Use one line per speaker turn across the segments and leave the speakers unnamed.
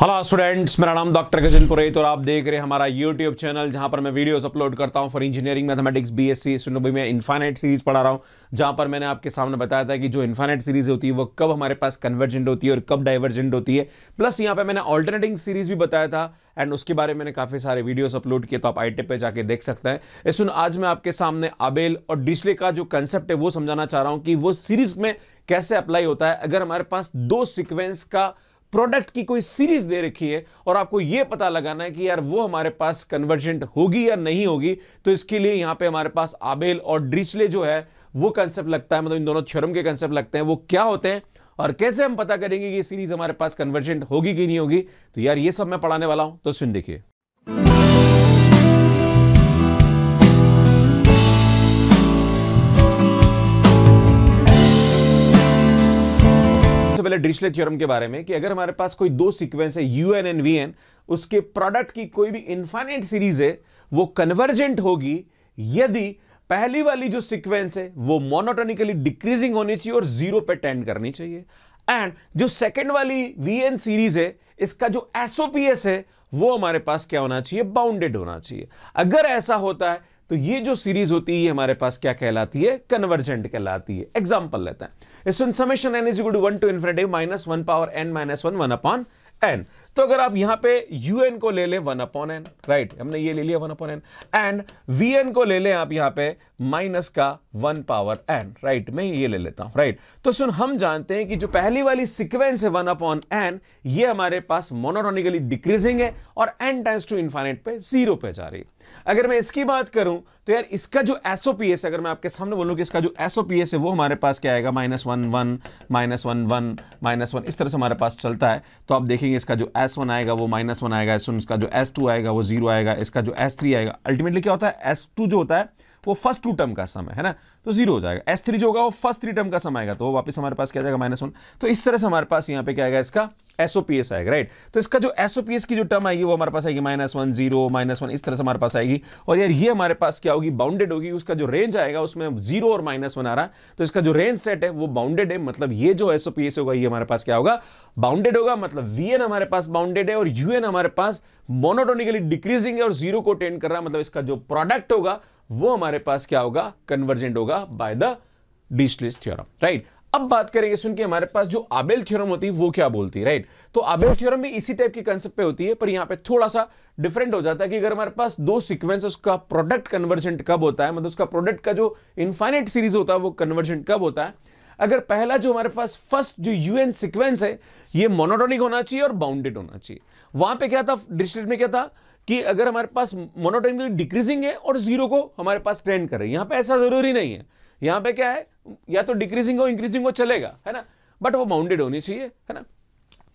hello students मेरा नाम doctor Gajan पुरेत और आप देख रहे हैं हमारा यूट्यूब चैनल जहां पर मैं वीडियोस अपलोड करता हूं for engineering mathematics BSc S C में इन्फानेट सीरीज पढ़ा रहा हूं जहां पर मैंने आपके सामने बताया था कि जो इन्फानेट सीरीज होती है वो कब हमारे पास कन्वर्जेंट होती है और कब डाइवर्जेंट होती है प्लस यहाँ पर मैंने ऑल्टरनेटिंग सीरीज भी बताया था एंड उसके बारे में मैंने काफ़ी सारे वीडियोज़ अपलोड किए तो आप आई e पे जाके देख सकते हैं इस आज मैं आपके सामने आबेल और डिस्ले का जो कंसेप्ट है वो समझाना चाह रहा हूँ कि वो सीरीज में कैसे अप्लाई होता है अगर हमारे पास दो सिक्वेंस का प्रोडक्ट की कोई सीरीज दे रखी है और आपको यह पता लगाना है कि यार वो हमारे पास कन्वर्जेंट होगी या नहीं होगी तो इसके लिए यहां पे हमारे पास आबेल और ड्रिचले जो है वो कंसेप्ट लगता है मतलब इन दोनों छरम के कंसेप्ट लगते हैं वो क्या होते हैं और कैसे हम पता करेंगे कि सीरीज हमारे पास कन्वर्जेंट होगी कि नहीं होगी तो यार ये सब मैं पढ़ाने वाला हूं तो सुन देखिए पहले ड्रिशले थ्योरम के बारे में कि अगर हमारे पास कोई दो सीक्वेंस है U N and V N उसके प्रोडक्ट की कोई भी इन्फाइनाइट सीरीज है वो कन्वर्जेंट होगी यदि पहली वाली जो सीक्वेंस है वो मोनोटोनिकली डिक्रीजिंग होनी चाहिए और जीरो पे टेंड करनी चाहिए एंड जो सेकेंड वाली वी एन सीरीज है इसका जो एसओपीएस है वो हमारे पास क्या होना चाहिए बाउंडेड होना चाहिए अगर ऐसा होता है तो ये जो सीरीज होती है हमारे पास क्या कहलाती है कन्वर्जेंट कहलाती है एग्जाम्पल लेता है तो अगर आप यहां पे एन को ले लें वन अपॉन एन राइट हमने ये ले लिया वन अपॉन एन एंड को ले लें आप यहां पे माइनस का वन पावर एन राइट मैं ये ले लेता हूं राइट तो सुन हम जानते हैं कि जो पहली वाली सिक्वेंस है वन अपॉन एन ये हमारे पास मोनोटोनिकली डिक्रीजिंग है और एन टाइम्स टू इन्फाइनेट पे जीरो पे जा रही है अगर मैं इसकी बात करूं तो यार इसका जो एस अगर मैं आपके सामने बोलूं कि इसका जो एस है वो हमारे पास क्या आएगा minus one one minus one one minus one इस तरह से हमारे पास चलता है तो आप देखेंगे इसका जो एस वन आएगा वो माइनस वन आएगा इसका जो एस टू आएगा वो जीरो आएगा इसका जो एस थ्री आएगा अल्टीमेटली क्या होता है एस टू जो होता है वो फर्स्ट टू टर्म का सम है ना तो जीरो हो जाएगा एस थ्री जो होगा वो फर्स्ट थ्री टर्म का सम आएगा तो वो वापस हमारे पास क्या जाएगा माइनस वन तो इस तरह से हमारे पास यहाँ पे क्या आएगा इसका एसओपीएस आएगा राइट तो इसका जो एसओपीएस की जो टर्म आएगी वो हमारे पास आएगी minus one zero minus one इस तरह से हमारे पास आएगी और यार ये हमारे पास क्या होगी बाउंडेड होगी उसका जो रेंज आएगा उसमें जीरो और माइनस वन आ रहा तो इसका जो रेंज सेट है वो बाउंडेड है मतलब ये जो एसओपीएस होगा ये हमारे पास क्या होगा बाउंडेड होगा मतलब वीएन हमारे पास बाउंडेड है और यूएन हमारे पास मोनोटोनिकली डिक्रीजिंग है और जीरो को टेंड कर रहा है मतलब इसका जो प्रोडक्ट होगा वो हमारे पास क्या होगा कन्वर्जेंट होगा बाय द डिस्ट्रिस थ्योरम राइट अब बात करेंगे सुन के हमारे पास जो आबेल थ्योरम होती है वो क्या बोलती है राइट तो आबेल थ्योरम भी इसी टाइप के कंसेप्ट पे होती है पर यहां पे थोड़ा सा डिफरेंट हो जाता है कि अगर हमारे पास दो सीक्वेंस उसका प्रोडक्ट कन्वर्जेंट कब होता है मतलब उसका प्रोडक्ट का जो इन्फाइनेट सीरीज होता है वो कन्वर्जेंट कब होता है अगर पहला जो हमारे पास फर्स्ट जो यूएन सीक्वेंस है ये मोनोटोनिक होना चाहिए और बाउंडेड होना चाहिए वहां पे क्या था डिस्ट्रिक्ट में क्या था कि अगर हमारे पास मोनोटोनिकली डिक्रीजिंग है और जीरो को हमारे पास ट्रेंड कर रही है यहां पे ऐसा जरूरी नहीं है यहां पे क्या है या तो डिक्रीजिंग हो इंक्रीजिंग हो चलेगा है ना बट वो माउंटेड होनी चाहिए है ना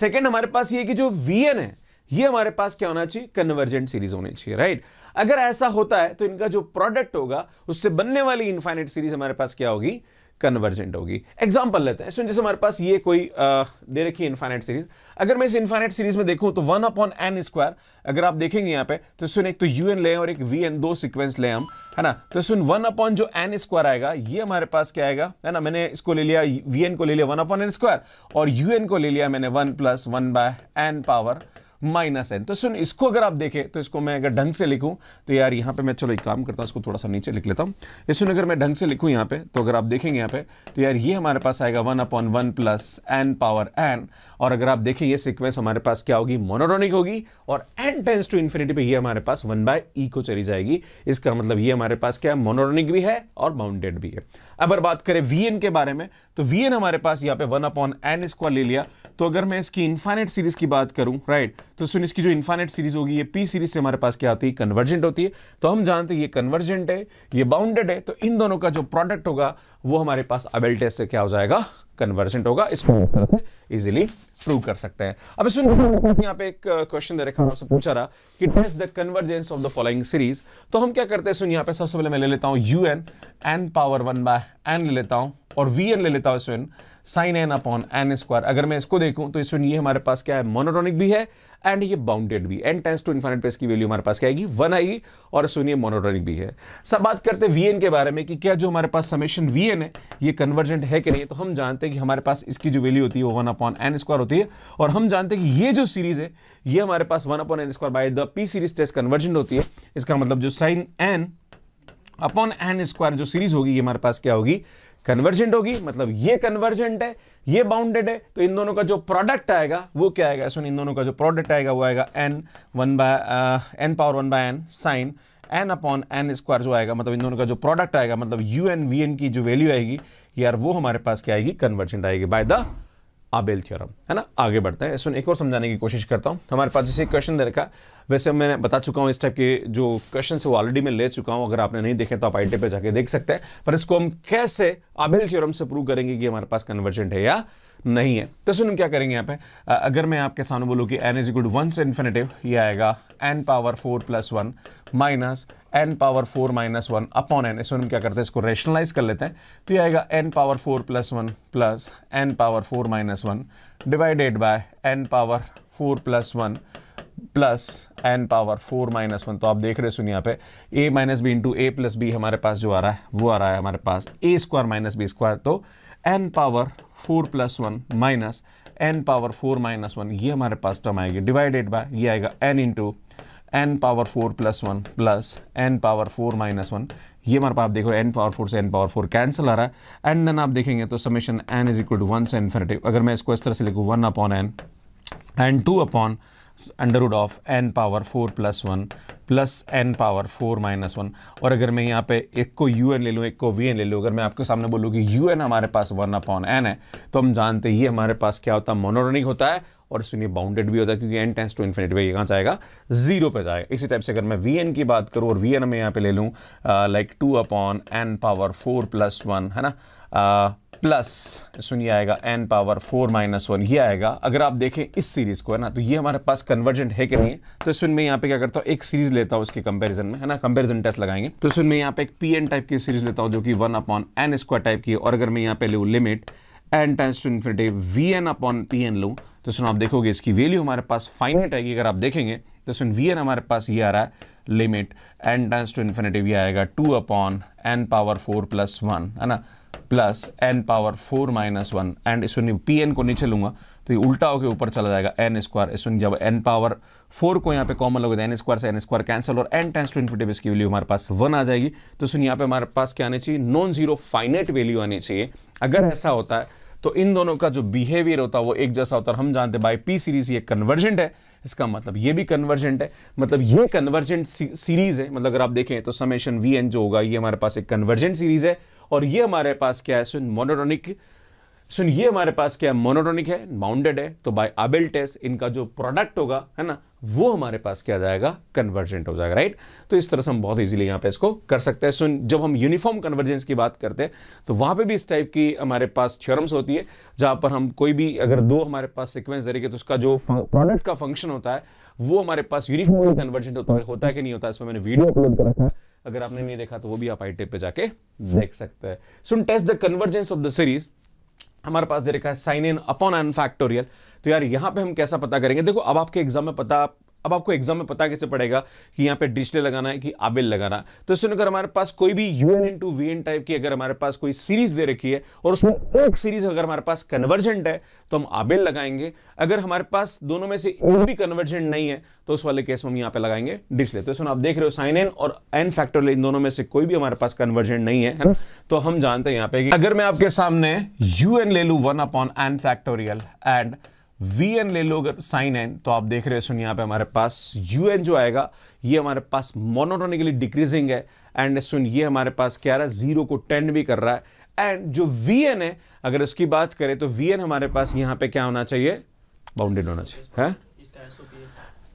सेकेंड हमारे पास ये कि जो वी है ये हमारे पास क्या होना चाहिए कन्वर्जेंट सीरीज होनी चाहिए राइट अगर ऐसा होता है तो इनका जो प्रोडक्ट होगा उससे बनने वाली इन्फाइनेट सीरीज हमारे पास क्या होगी कन्वर्जेंट होगी एग्जाम्पल लेते हैं जैसे हमारे पास ये कोई आ, दे रखी इन्फाइनाइट सीरीज अगर मैं इस इन्फाइनाइट सीरीज में देखूं तो वन अपॉन एन स्क्वायर अगर आप देखेंगे यहाँ पे तो सुन एक तो यू एन ले और एक वी एन दो सिक्वेंस ले हम है ना तो सुन वन अपॉन जो एन स्क्वायर आएगा ये हमारे पास क्या आएगा है ना मैंने इसको ले लिया वी एन को ले लिया वन अपॉन एन स्क्वायर और यू एन को ले लिया मैंने one plus one by N power minus N तो सुन इसको अगर आप देखें तो इसको मैं अगर ढंग से लिखूँ तो यार यहाँ पे मैं चलो एक काम करता हूँ इसको थोड़ा सा नीचे लिख लेता हूँ सुन अगर मैं ढंग से लिखूँ यहाँ पे तो अगर आप देखेंगे यहाँ पे तो यार ये हमारे पास आएगा one upon one plus N power N और अगर आप देखें ये सिक्वेंस हमारे पास क्या होगी मोनोटोनिक होगी और एन टेंस टू इन्फिनिटी पर यह हमारे पास वन बाय ई e को चली जाएगी इसका मतलब ये हमारे पास क्या है मोनोटोनिक भी है और बाउंडेड भी है अगर बात करें वी के बारे में तो वी हमारे पास यहाँ पे वन अपॉन एन स्क्वायर ले लिया तो अगर मैं इसकी इन्फाइनेट सीरीज की बात करूँ राइट तो सुन इसकी जो इन्फाइनेट सीरीज होगी ये पी सीरीज से हमारे पास क्या आती है कन्वर्जेंट होती है तो हम जानते हैं ये कन्वर्जेंट है ये बाउंडेड है तो इन दोनों का जो प्रोडक्ट होगा वो हमारे पास अबेल टेस्ट से क्या हो जाएगा कन्वर्जेंट होगा इसको इजिली प्रूव कर सकते हैं अब सुन यहाँ पे एक क्वेश्चन uh, दे रखा आपसे पूछा रहा कि test the convergence of the following series तो हम क्या करते हैं सुन यहाँ पे सबसे पहले मैं ले लेता हूँ U N N power one by N ले लेता हूँ और वी एन ले लेता हूं स्विन sine N upon N square अगर मैं इसको देखूं तो स्विन ये हमारे पास क्या है मोनोटोनिक भी है एंड ये बाउंडेड भी एन टेंस टू इन्फाइनेट पे इसकी वैल्यू हमारे पास क्या आएगी वन आएगी और सुनिए मोनोटोनिक भी है सब बात करते हैं वी के बारे में कि क्या जो हमारे पास समेशन वी है ये कन्वर्जेंट है कि नहीं तो हम जानते हैं कि हमारे पास इसकी जो वैल्यू होती है वो वन अपॉन एन स्क्वायर होती है और हम जानते हैं कि ये जो सीरीज है ये हमारे पास one upon N square by the P series test convergent होती है इसका मतलब जो sine N upon N square जो सीरीज होगी ये हमारे पास क्या होगी कन्वर्जेंट होगी मतलब ये कन्वर्जेंट है ये बाउंडेड है तो इन दोनों का जो प्रोडक्ट आएगा वो क्या आएगा सुन इन दोनों का जो प्रोडक्ट आएगा वो आएगा N one by N power one by N sine N upon N square जो आएगा मतलब इन दोनों का जो प्रोडक्ट आएगा मतलब यू एन वी एन की जो वैल्यू आएगी यार वो हमारे पास क्या आएगी कन्वर्जेंट आएगी बाय द आबेल थ्योरम है ना आगे बढ़ते हैं इसमें एक और समझाने की कोशिश करता हूँ हमारे पास जैसे क्वेश्चन दे रखा वैसे मैं बता चुका हूँ इस टाइप के जो क्वेश्चन है वो ऑलरेडी मैं ले चुका हूँ अगर आपने नहीं देखे तो आप आई पे जाके देख सकते हैं पर इसको हम कैसे आबेल थ्योरम से प्रूव करेंगे कि हमारे पास कन्वर्जेंट है या नहीं है तो सुन हम क्या करेंगे यहाँ पे अगर मैं आपके सामने बोलूँ कि एन इज गुड वन से इन्फिनेटिव ये आएगा N power four plus one minus N power four minus one upon N इसमें हम क्या करते हैं इसको रेशनलाइज कर लेते हैं तो ये आएगा N power four plus one plus N power four minus one divided by N power four plus one plus N power four minus one तो आप देख रहे हो सुनिए यहाँ पे A minus B into A plus B हमारे पास जो आ रहा है वो आ रहा है हमारे पास A square minus B square तो N power four plus one minus N power four minus one ये हमारे पास टर्म आएगी डिवाइडेड बाय ये आएगा N into N power four plus one plus N power four minus one ये हमारे पास आप देखो एन पावर फोर से एन पावर फोर कैंसिल आ रहा है एंड देन आप देखेंगे तो summation N is equal to one से इन्फिनेटिव अगर मैं इसको इस तरह से लिखूँ one upon N and two upon under root of N power four plus one plus N power four minus one और अगर मैं यहाँ पे एक को यू एन ले लूँ एक को वी एन ले लूँ अगर मैं आपके सामने बोलूँ कि यू एन हमारे पास वन अपॉन एन है तो हम जानते ही हमारे पास क्या होता है मोनोरोनिक होता है और इसमें बाउंडेड भी होता है क्योंकि एन टेंस टू इन्फिनिटी पर ये कहाँ जाएगा जीरो पे जाएगा इसी टाइप से अगर मैं वी एन की बात करूँ और वी एन में यहाँ पे ले लूँ like two upon N power four plus one है ना प्लस uh, सुनिए आएगा N power four minus one ये आएगा अगर आप देखें इस सीरीज़ को है ना तो ये हमारे पास कन्वर्जेंट है कि नहीं है तो इसमें मैं यहाँ पे क्या करता हूँ एक सीरीज़ लेता हूँ उसके कंपैरिजन में है ना कंपैरिजन टेस्ट लगाएंगे तो इसमें मैं यहाँ पे एक पी एन टाइप की सीरीज़ लेता हूँ जो कि one upon N square type की और अगर मैं यहाँ पे लूँ limit N tends to infinity V N upon P N लूँ तो सुनो आप देखोगे इसकी वैल्यू हमारे पास फाइनेट आएगी अगर आप देखेंगे तो सुन वी एन हमारे पास ये आ रहा है limit N times to infinity ये आएगा two upon N power four plus one है ना plus N power four minus one and इस पी एन को नीचे लूंगा तो ये उल्टा होकर ऊपर चला जाएगा एन स्क्वायर इस जब एन पावर फोर को यहाँ पे कॉमन लगेगा एन स्क्वायर से एन स्क्वायर कैंसिल और एन टेंस टू इन्फिटिव इसकी वैल्यू हमारे पास वन आ जाएगी तो सुन यहाँ पे हमारे पास क्या आनी चाहिए नॉन जीरो फाइनेट वैल्यू आनी चाहिए अगर ऐसा होता है तो इन दोनों का जो बिहेवियर होता है वो एक जैसा होता है हम जानते हैं बाई पी सीरीज ये कन्वर्जेंट है इसका मतलब ये भी कन्वर्जेंट है मतलब ये कन्वर्जेंट सीरीज है मतलब अगर आप देखें तो समेशन वी एन जो होगा ये हमारे पास एक कन्वर्जेंट सीरीज है और ये हमारे पास क्या है सुन मोनोटोनिक सुन ये हमारे पास क्या है मोनोटोनिक है माउंटेड है तो बाय अबिल टेस्ट इनका जो प्रोडक्ट होगा है ना वो हमारे पास क्या जाएगा कन्वर्जेंट हो जाएगा राइट तो इस तरह से हम बहुत इजीली यहां पे इसको कर सकते हैं सुन जब हम यूनिफॉर्म कन्वर्जेंस की बात करते हैं तो वहां पे भी इस टाइप की हमारे पास थ्योरम्स होती है जहां पर हम कोई भी अगर दो हमारे पास सिक्वेंस जरिए तो उसका जो प्रोडक्ट का फंक्शन होता है वो हमारे पास यूनिफॉर्म कन्वर्जेंट होता है होता है कि नहीं होता इसमें मैंने वीडियो अपलोड करा था अगर आपने नहीं देखा तो वो भी आप आई पे जाके देख सकते हैं सुन test the convergence of the series हमारे पास दे रखा है sine N upon N factorial तो यार यहां पे हम कैसा पता करेंगे देखो अब आपके एग्जाम में पता अब आपको एग्जाम में पता कैसे पड़ेगा कि यहाँ पे डिस्ले लगाना है कि आबिल लगाना है तो इससे अगर हमारे पास कोई भी U N to V N type की अगर हमारे पास कोई सीरीज दे रखी है और उसमें एक सीरीज अगर हमारे पास कन्वर्जेंट है तो हम आबिल लगाएंगे अगर हमारे पास दोनों में से एक भी कन्वर्जेंट नहीं है तो उस वाले केस में हम यहाँ पे लगाएंगे डिस्ले तो इसमें आप देख रहे हो साइन एन और एन फैक्टर इन दोनों में से कोई भी हमारे पास कन्वर्जेंट नहीं है, तो हम जानते हैं यहाँ पे अगर मैं आपके सामने यू ले लू one upon N factorial and V N ले लो अगर साइन एन तो आप देख रहे हो सुन यहाँ पे हमारे पास यू एन जो आएगा ये हमारे पास मोनोटोनिकली डिक्रीजिंग है एंड सुन ये हमारे पास क्या रहा है जीरो को टेंड भी कर रहा है एंड जो वी एन है अगर उसकी बात करें तो वी एन हमारे पास यहाँ पे क्या होना चाहिए बाउंडेड होना चाहिए है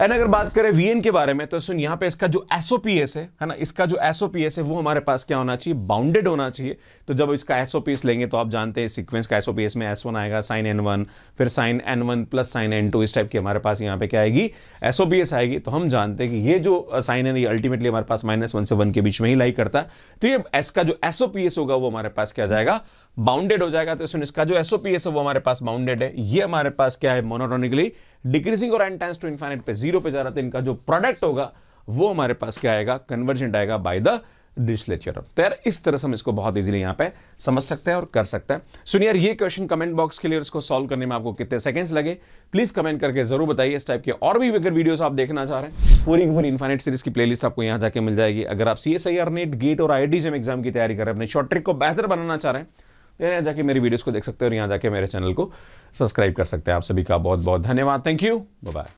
एंड अगर बात करें वीएन के बारे में तो सुन यहाँ पे इसका जो एसओपीएस है है ना इसका जो एसओपीएस है वो हमारे पास क्या होना चाहिए बाउंडेड होना चाहिए तो जब इसका एसओपीएस लेंगे तो आप जानते हैं सीक्वेंस का एसओपीएस में एस वन आएगा साइन एन वन फिर sine N one plus sine N two इस टाइप की हमारे पास यहाँ पे क्या आएगी एसओपीएस आएगी तो हम जानते हैं कि ये जो साइन एन ये अल्टीमेटली हमारे पास माइनस वन से वन के बीच में ही लाई करता है तो ये एस का जो एसओपीएस होगा वो हमारे पास क्या जाएगा बाउंडेड हो जाएगा तो सुन इसका जो एसओपीएस है वो हमारे पास बाउंडेड है ये हमारे पास क्या है मोनोटोनिकली डिक्रीजिंग और एंड टू इन्फाइनाइट पे जीरो पे जा रहा था इनका जो प्रोडक्ट होगा वो हमारे पास क्या आएगा कन्वर्जेंट आएगा बाय द डिस्लेचर तो यार इस तरह से हम इसको बहुत इजीली यहां पे समझ सकते हैं और कर सकते हैं सुनिए यार ये क्वेश्चन कमेंट बॉक्स के लिए इसको सॉल्व करने में आपको कितने सेकंड्स लगे प्लीज कमेंट करके जरूर बताइए इस टाइप के और भी अगर वीडियोस आप देखना चाह रहे हैं पूरी पूरी इन्फाइनेट सीरीज की प्लेलिस्ट आपको यहां जाके मिल जाएगी अगर आप C S I R NET GATE और आई एग्जाम की तैयारी कर रहे हैं अपने शॉर्ट ट्रिक को बेहतर बनाना चाह रहे हैं यहाँ जाके मेरी वीडियोस को देख सकते हो और यहाँ जाके मेरे चैनल को सब्सक्राइब कर सकते हैं आप सभी का बहुत बहुत धन्यवाद थैंक यू बाय